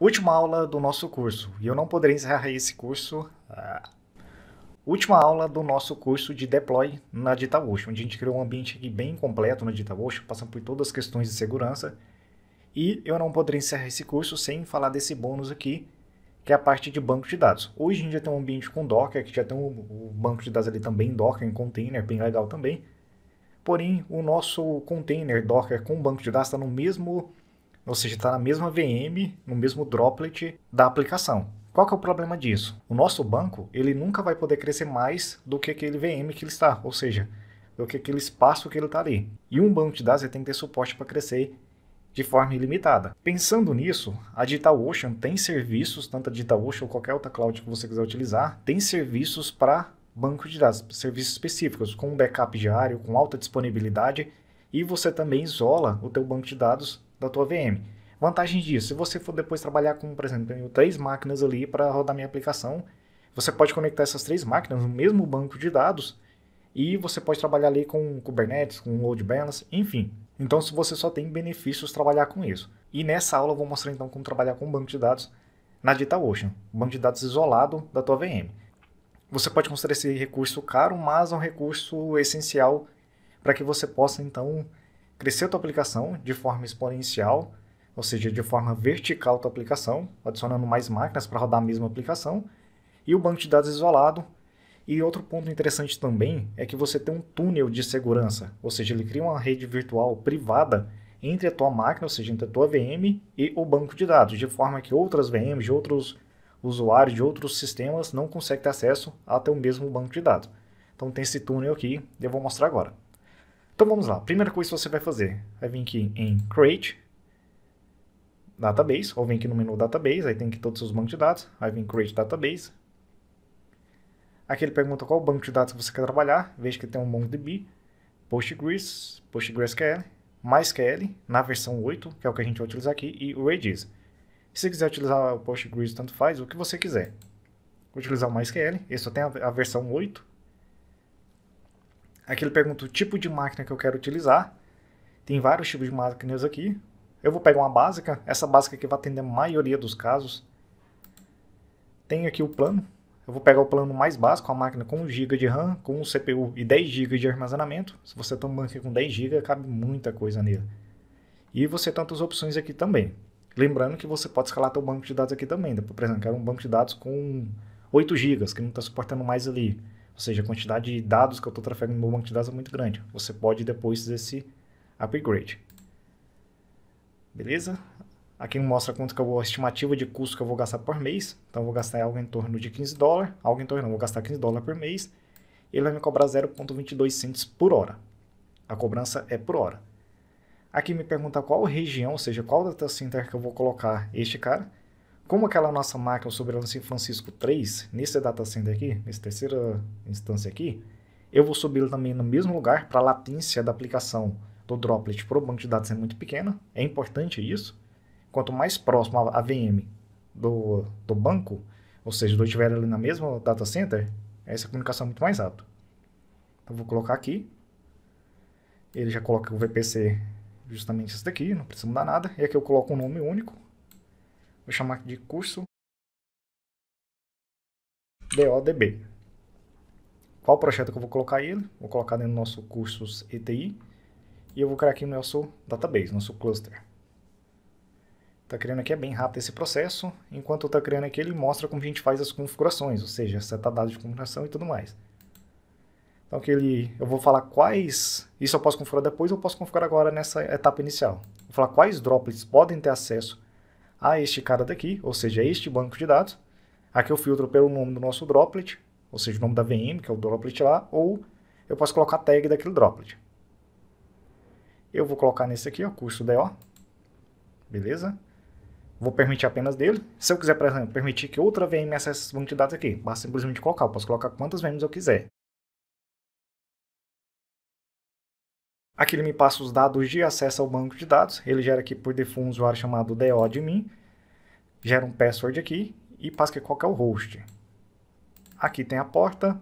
Última aula do nosso curso, e eu não poderia encerrar esse curso. Ah, última aula do nosso curso de Deploy na DataWash, onde a gente criou um ambiente aqui bem completo na DataWash, passando por todas as questões de segurança. E eu não poderia encerrar esse curso sem falar desse bônus aqui, que é a parte de banco de dados. Hoje a gente já tem um ambiente com Docker, que já tem o um, um banco de dados ali também em Docker, em container, bem legal também. Porém, o nosso container Docker com banco de dados está no mesmo ou seja, está na mesma VM, no mesmo droplet da aplicação. Qual que é o problema disso? O nosso banco ele nunca vai poder crescer mais do que aquele VM que ele está, ou seja, do que aquele espaço que ele está ali. E um banco de dados tem que ter suporte para crescer de forma ilimitada. Pensando nisso, a DigitalOcean tem serviços, tanto a DigitalOcean ou qualquer outra cloud que você quiser utilizar, tem serviços para banco de dados, serviços específicos, com backup diário, com alta disponibilidade, e você também isola o teu banco de dados da tua VM. Vantagem disso, se você for depois trabalhar com, por exemplo, tenho três máquinas ali para rodar minha aplicação, você pode conectar essas três máquinas no mesmo banco de dados e você pode trabalhar ali com Kubernetes, com Load Balance, enfim. Então, se você só tem benefícios trabalhar com isso. E nessa aula eu vou mostrar então como trabalhar com um banco de dados na DigitalOcean, um banco de dados isolado da tua VM. Você pode considerar esse recurso caro, mas é um recurso essencial para que você possa então crescer a tua aplicação de forma exponencial, ou seja, de forma vertical a tua aplicação, adicionando mais máquinas para rodar a mesma aplicação, e o banco de dados isolado. E outro ponto interessante também é que você tem um túnel de segurança, ou seja, ele cria uma rede virtual privada entre a tua máquina, ou seja, entre a tua VM e o banco de dados, de forma que outras VMs, de outros usuários, de outros sistemas não conseguem ter acesso até o mesmo banco de dados. Então tem esse túnel aqui, eu vou mostrar agora. Então vamos lá. Primeira coisa que você vai fazer, vai vir aqui em Create, Database, ou vem aqui no menu Database, aí tem aqui todos os bancos de dados, aí vem Create Database. Aqui ele pergunta qual banco de dados que você quer trabalhar, veja que tem um MongoDB, Postgres, PostgreSQL, MySQL, na versão 8, que é o que a gente vai utilizar aqui, e o Redis. Se quiser utilizar o Postgres, tanto faz, o que você quiser. Vou utilizar o MySQL, ele só tem a versão 8, Aqui ele pergunta o tipo de máquina que eu quero utilizar. Tem vários tipos de máquinas aqui. Eu vou pegar uma básica. Essa básica aqui vai atender a maioria dos casos. Tem aqui o plano. Eu vou pegar o plano mais básico, a máquina com 1 GB de RAM, com um CPU e 10 GB de armazenamento. Se você tem um banco com 10 GB, cabe muita coisa nele. E você tem outras opções aqui também. Lembrando que você pode escalar seu banco de dados aqui também. Por exemplo, quero um banco de dados com 8 GB, que não está suportando mais ali. Ou seja, a quantidade de dados que eu estou trafegando no meu banco de dados é muito grande. Você pode depois fazer esse upgrade. Beleza? Aqui mostra quanto que eu vou, a estimativa de custo que eu vou gastar por mês. Então eu vou gastar algo em torno de 15 dólares. Algo em torno, não, vou gastar 15 dólares por mês. Ele vai me cobrar 0,22 cents por hora. A cobrança é por hora. Aqui me pergunta qual região, ou seja, qual data center que eu vou colocar este cara. Como aquela nossa máquina, o Soberano São Francisco 3, nesse data center aqui, nessa terceira instância aqui, eu vou subir também no mesmo lugar para a latência da aplicação do droplet para o banco de dados ser é muito pequena. É importante isso. Quanto mais próximo a VM do, do banco, ou seja, eu estiver ali na mesma data center, essa comunicação é muito mais rápida. Então, vou colocar aqui. Ele já coloca o VPC justamente esse daqui, não precisa mudar nada. E aqui eu coloco um nome único, vou chamar de curso DODB. Qual projeto que eu vou colocar ele? Vou colocar dentro do nosso cursos ETI e eu vou criar aqui o nosso database, nosso cluster. Está criando aqui, é bem rápido esse processo. Enquanto está criando aqui, ele mostra como a gente faz as configurações, ou seja, setar tá dados de configuração e tudo mais. Então que ele, eu vou falar quais, isso eu posso configurar depois, eu posso configurar agora nessa etapa inicial. Vou falar quais droplets podem ter acesso a este cara daqui, ou seja, este banco de dados. Aqui eu filtro pelo nome do nosso droplet, ou seja, o nome da VM, que é o droplet lá, ou eu posso colocar a tag daquele droplet. Eu vou colocar nesse aqui, ó, curso DO, beleza? Vou permitir apenas dele. Se eu quiser, por exemplo, permitir que outra VM acesse esse banco de dados aqui, basta simplesmente colocar, eu posso colocar quantas VMs eu quiser. Aqui ele me passa os dados de acesso ao banco de dados. Ele gera aqui por default um usuário chamado DOAdmin. Gera um password aqui e passa que qual que é o host. Aqui tem a porta,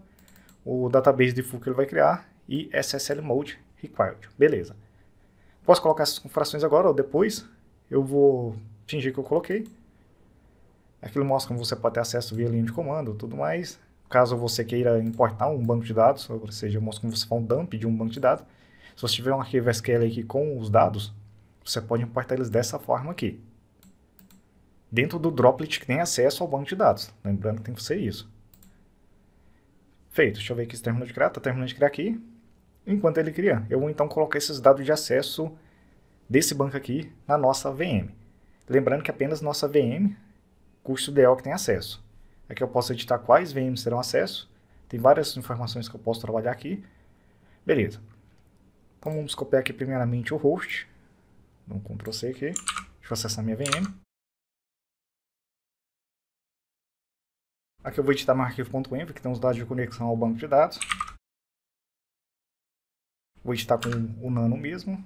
o database de full que ele vai criar e SSL mode required. Beleza. Posso colocar essas configurações agora ou depois. Eu vou fingir que eu coloquei. ele mostra como você pode ter acesso via linha de comando tudo mais. Caso você queira importar um banco de dados, ou seja, mostra como você faz um dump de um banco de dados. Se você tiver um arquivo SQL aqui com os dados, você pode importar eles dessa forma aqui. Dentro do droplet que tem acesso ao banco de dados. Lembrando que tem que ser isso. Feito. Deixa eu ver aqui se terminou de criar. Está terminando de criar aqui. Enquanto ele cria, eu vou então colocar esses dados de acesso desse banco aqui na nossa VM. Lembrando que apenas nossa VM, custo DL que tem acesso. Aqui é eu posso editar quais VMs terão acesso. Tem várias informações que eu posso trabalhar aqui. Beleza. Então vamos copiar aqui primeiramente o host. Dá um Ctrl C aqui. Deixa eu acessar minha VM. Aqui eu vou editar meu arquivo.env, que tem os dados de conexão ao banco de dados. Vou editar com o nano mesmo.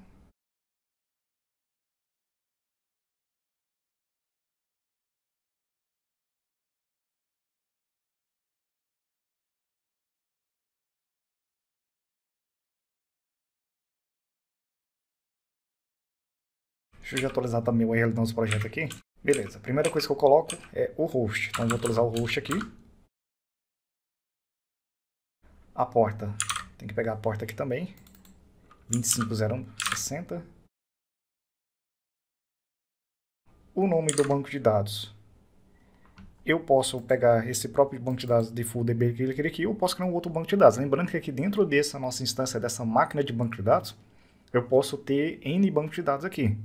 Deixa eu já atualizar também o URL do nosso projeto aqui. Beleza, a primeira coisa que eu coloco é o host. Então, eu vou atualizar o host aqui. A porta. Tem que pegar a porta aqui também. 25060. O nome do banco de dados. Eu posso pegar esse próprio banco de dados de FullDB que ele queria aqui, ou posso criar um outro banco de dados. Lembrando que aqui dentro dessa nossa instância, dessa máquina de banco de dados, eu posso ter N banco de dados aqui.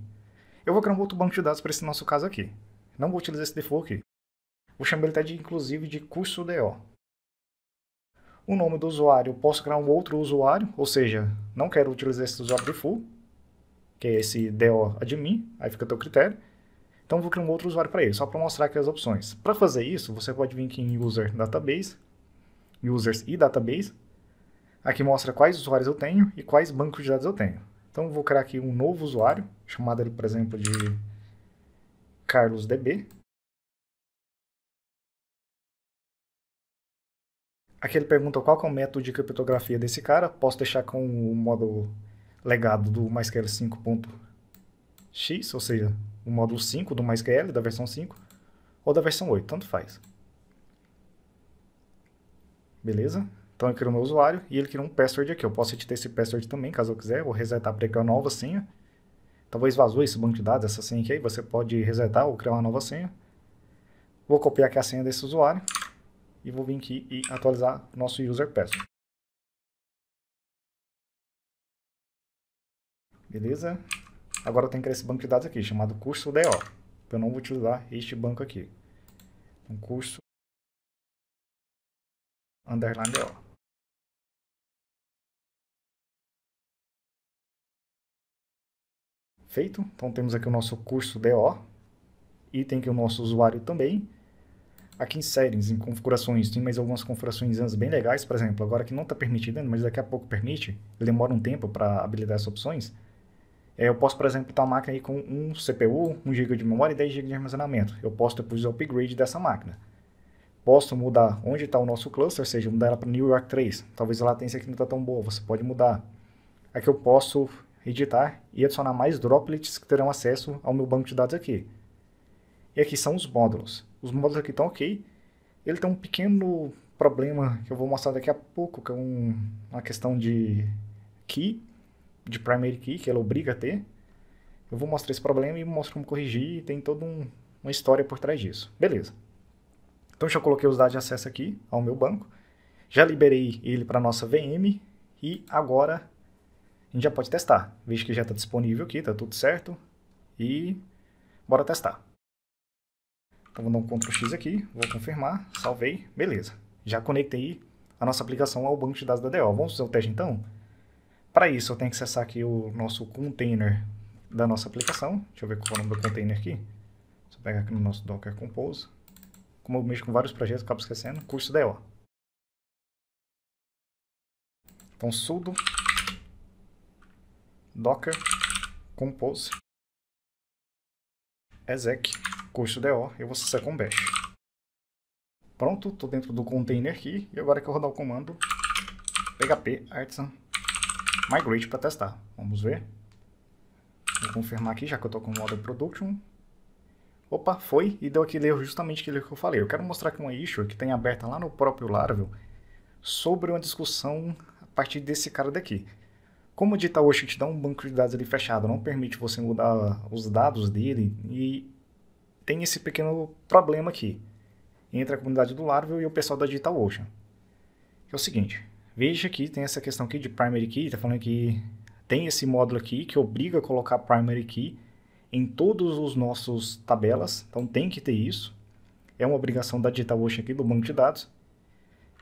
Eu vou criar um outro banco de dados para esse nosso caso aqui. Não vou utilizar esse default aqui. Vou chamar ele até de, inclusive de curso DO. O nome do usuário, eu posso criar um outro usuário, ou seja, não quero utilizar esse usuário default, que é esse DO admin, aí fica a teu critério. Então vou criar um outro usuário para ele, só para mostrar aqui as opções. Para fazer isso, você pode vir aqui em User Database, Users e Database. Aqui mostra quais usuários eu tenho e quais bancos de dados eu tenho. Então vou criar aqui um novo usuário, chamado ele, por exemplo, de CarlosDB. Aqui ele pergunta qual é o método de criptografia desse cara. Posso deixar com o módulo legado do MySQL 5.x, ou seja, o módulo 5 do MySQL, da versão 5, ou da versão 8, tanto faz. Beleza? Então eu crio meu usuário e ele cria um password aqui. Eu posso editar esse password também, caso eu quiser, vou resetar para criar uma nova senha. Talvez vazou esse banco de dados, essa senha aqui, aí você pode resetar ou criar uma nova senha. Vou copiar aqui a senha desse usuário e vou vir aqui e atualizar nosso user password. Beleza? Agora eu tenho que criar esse banco de dados aqui, chamado curso DO. Eu não vou utilizar este banco aqui. Então, curso underline DO. Feito. Então temos aqui o nosso curso DO. E tem aqui o nosso usuário também. Aqui em settings, em configurações, tem mais algumas configurações bem legais. Por exemplo, agora que não está permitido, mas daqui a pouco permite. Demora um tempo para habilitar essas opções. É, eu posso, por exemplo, estar tá uma máquina aí com um CPU, 1 GB de memória e 10 GB de armazenamento. Eu posso depois o upgrade dessa máquina. Posso mudar onde está o nosso cluster, ou seja, mudar ela para New York 3. Talvez a latência aqui não está tão boa, você pode mudar. Aqui eu posso editar e adicionar mais droplets que terão acesso ao meu banco de dados aqui. E aqui são os módulos. Os módulos aqui estão ok. Ele tem um pequeno problema que eu vou mostrar daqui a pouco, que é um, uma questão de key, de primary key, que ela obriga a ter. Eu vou mostrar esse problema e mostro como corrigir, tem toda um, uma história por trás disso. Beleza. Então já coloquei os dados de acesso aqui ao meu banco, já liberei ele para a nossa VM e agora a gente já pode testar, visto que já está disponível aqui, está tudo certo. E bora testar. Então vou dar um Ctrl X aqui, vou confirmar, salvei, beleza. Já conectei a nossa aplicação ao banco de dados da DO. Vamos fazer o teste então? Para isso eu tenho que acessar aqui o nosso container da nossa aplicação. Deixa eu ver qual é o nome do container aqui. eu pegar aqui no nosso Docker Compose. Como eu mexo com vários projetos, acabo esquecendo. Curso DO. Então sudo docker compose exec custo do, eu vou acessar com bash. Pronto, estou dentro do container aqui e agora é que eu rodar o comando php artisan migrate para testar. Vamos ver. Vou confirmar aqui, já que eu estou com o model production. Opa, foi e deu aquele erro justamente aquele que eu falei. Eu quero mostrar aqui uma issue que tem aberta lá no próprio Laravel sobre uma discussão a partir desse cara daqui. Como o DigitalOcean te dá um banco de dados ali fechado, não permite você mudar os dados dele e tem esse pequeno problema aqui entre a comunidade do Laravel e o pessoal da DigitalOcean. é o seguinte, veja que tem essa questão aqui de primary key, está falando que tem esse módulo aqui que obriga a colocar primary key em todos os nossos tabelas, então tem que ter isso. É uma obrigação da DigitalOcean aqui do banco de dados.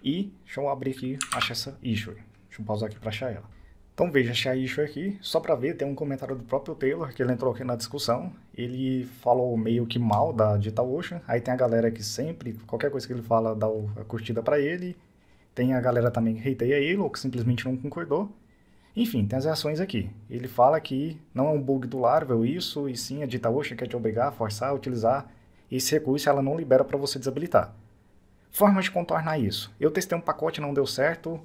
E deixa eu abrir aqui, achar essa issue. Deixa eu pausar aqui para achar ela. Então veja esse aqui, só para ver, tem um comentário do próprio Taylor, que ele entrou aqui na discussão, ele falou meio que mal da DigitalOcean, aí tem a galera que sempre, qualquer coisa que ele fala, dá a curtida para ele, tem a galera também que hateia ele, ou que simplesmente não concordou, enfim, tem as reações aqui. Ele fala que não é um bug do larvel isso, e sim a DigitalOcean quer te obrigar, forçar a utilizar esse recurso, ela não libera para você desabilitar. Formas de contornar isso. Eu testei um pacote, não deu certo,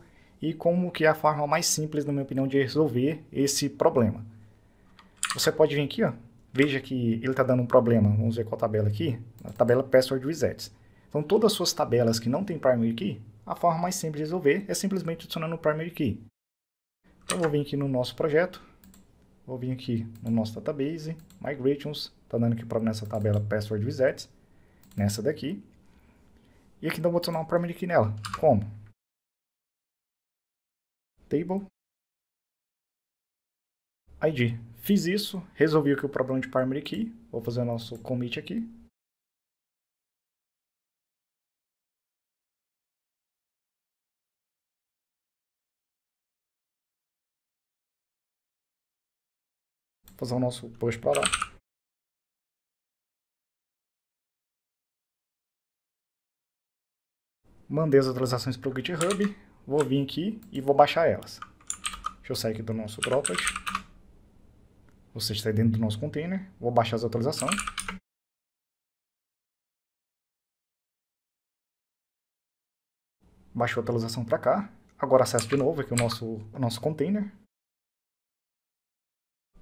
e como que é a forma mais simples, na minha opinião, de resolver esse problema. Você pode vir aqui, ó, veja que ele está dando um problema, vamos ver qual tabela aqui, a tabela password resets. Então todas as suas tabelas que não tem primary key, a forma mais simples de resolver é simplesmente adicionando o primary key. Então vou vir aqui no nosso projeto, vou vir aqui no nosso database, migrations, está dando aqui problema nessa tabela password resets, nessa daqui, e aqui então vou adicionar um primary key nela. Como? table. ID. Fiz isso, resolvi aqui o problema de primary key. Vou fazer o nosso commit aqui. Vou fazer o nosso push para lá. Mandei as atualizações para o GitHub vou vir aqui e vou baixar elas. Deixa eu sair aqui do nosso property. Você está dentro do nosso container. Vou baixar as atualizações. Baixou a atualização para cá. Agora acesso de novo aqui é o nosso, o nosso container.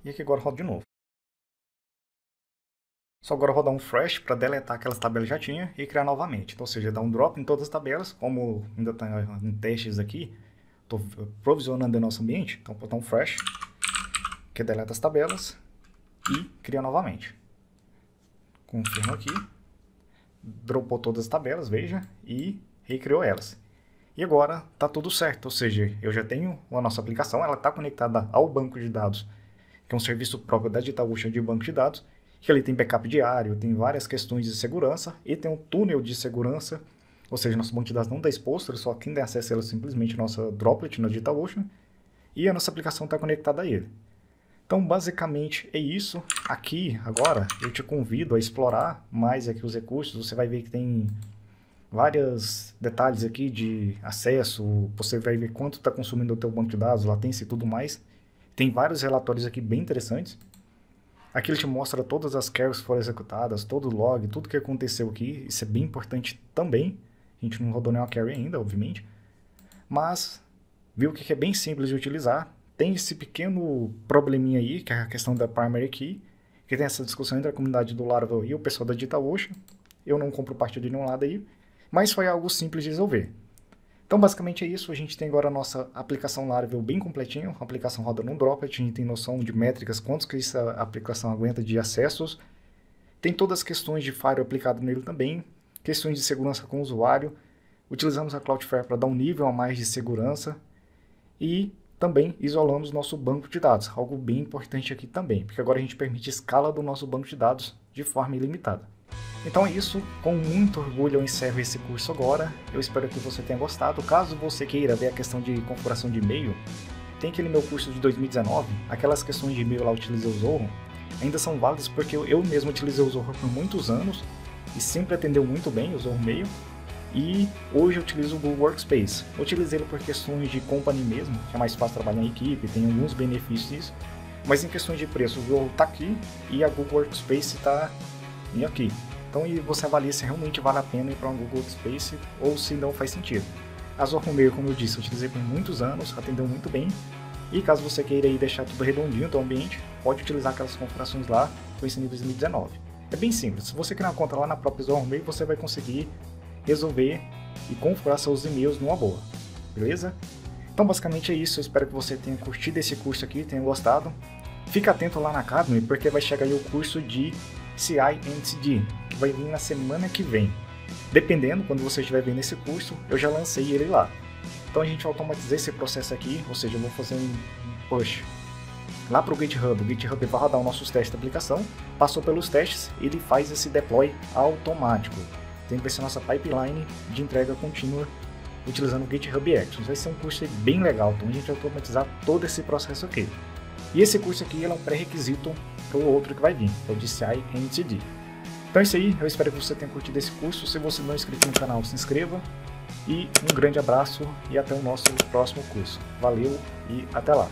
E aqui agora roda de novo. Só agora vou dar um fresh para deletar aquelas tabelas que já tinha e criar novamente. Então, ou seja, dar um drop em todas as tabelas, como ainda está em testes aqui, estou provisionando o nosso ambiente, então vou dar um fresh, que deleta as tabelas e cria novamente. Confirmo aqui, dropou todas as tabelas, veja, e recriou elas. E agora está tudo certo, ou seja, eu já tenho a nossa aplicação, ela está conectada ao banco de dados, que é um serviço próprio da DigitalOcean de banco de dados, que ele tem backup diário, tem várias questões de segurança e tem um túnel de segurança, ou seja, nosso banco de dados não está exposto, só quem tem acesso a ele é simplesmente nossa droplet na DigitalOcean e a nossa aplicação está conectada a ele. Então, basicamente é isso. Aqui, agora, eu te convido a explorar mais aqui os recursos. Você vai ver que tem vários detalhes aqui de acesso, você vai ver quanto está consumindo o teu banco de dados, latência e tudo mais. Tem vários relatórios aqui bem interessantes. Aqui ele te mostra todas as carries que foram executadas, todo o log, tudo que aconteceu aqui. Isso é bem importante também. A gente não rodou nenhuma carry ainda, obviamente. Mas viu que é bem simples de utilizar. Tem esse pequeno probleminha aí, que é a questão da primary key, que tem essa discussão entre a comunidade do Laravel e o pessoal da DigitalOcean. Eu não compro parte de nenhum lado aí, mas foi algo simples de resolver. Então, basicamente é isso. A gente tem agora a nossa aplicação Laravel bem completinho. A aplicação roda num droplet, a gente tem noção de métricas, quantos que essa aplicação aguenta de acessos. Tem todas as questões de Firewall aplicado nele também, questões de segurança com o usuário. Utilizamos a Cloudflare para dar um nível a mais de segurança. E também isolamos nosso banco de dados, algo bem importante aqui também, porque agora a gente permite escala do nosso banco de dados de forma ilimitada. Então é isso, com muito orgulho eu encerro esse curso agora. Eu espero que você tenha gostado. Caso você queira ver a questão de configuração de e-mail, tem aquele meu curso de 2019, aquelas questões de e-mail lá utilizei o Zorro, ainda são válidas porque eu mesmo utilizei o Zorro por muitos anos e sempre atendeu muito bem o Zorro Mail. E hoje eu utilizo o Google Workspace. utilizei ele por questões de company mesmo, que é mais fácil trabalhar em equipe, tem alguns benefícios nisso. Mas em questões de preço, o Zorro está aqui e a Google Workspace está aqui. Então e você avalia se realmente vale a pena ir para um Google Space ou se não faz sentido. Azor Romeiro, como eu disse, eu utilizei por muitos anos, atendeu muito bem. E caso você queira aí deixar tudo redondinho do ambiente, pode utilizar aquelas configurações lá com esse ensinei em 2019. É bem simples, se você criar uma conta lá na própria Azor você vai conseguir resolver e configurar seus e-mails numa boa, beleza? Então basicamente é isso, eu espero que você tenha curtido esse curso aqui, tenha gostado. Fica atento lá na Academy, porque vai chegar aí o curso de CINTD, que vai vir na semana que vem. Dependendo, quando você estiver vendo esse curso, eu já lancei ele lá. Então a gente vai automatizar esse processo aqui, ou seja, eu vou fazer um push lá para o GitHub. O GitHub vai rodar os nossos testes da aplicação, passou pelos testes, ele faz esse deploy automático. Tem que ser nossa pipeline de entrega contínua utilizando o GitHub Actions. Vai ser um curso bem legal, então a gente vai automatizar todo esse processo aqui. E esse curso aqui é um pré-requisito pelo outro que vai vir, que é o DCI NTD. Então é isso aí, eu espero que você tenha curtido esse curso. Se você não é inscrito no canal, se inscreva. E um grande abraço e até o nosso próximo curso. Valeu e até lá!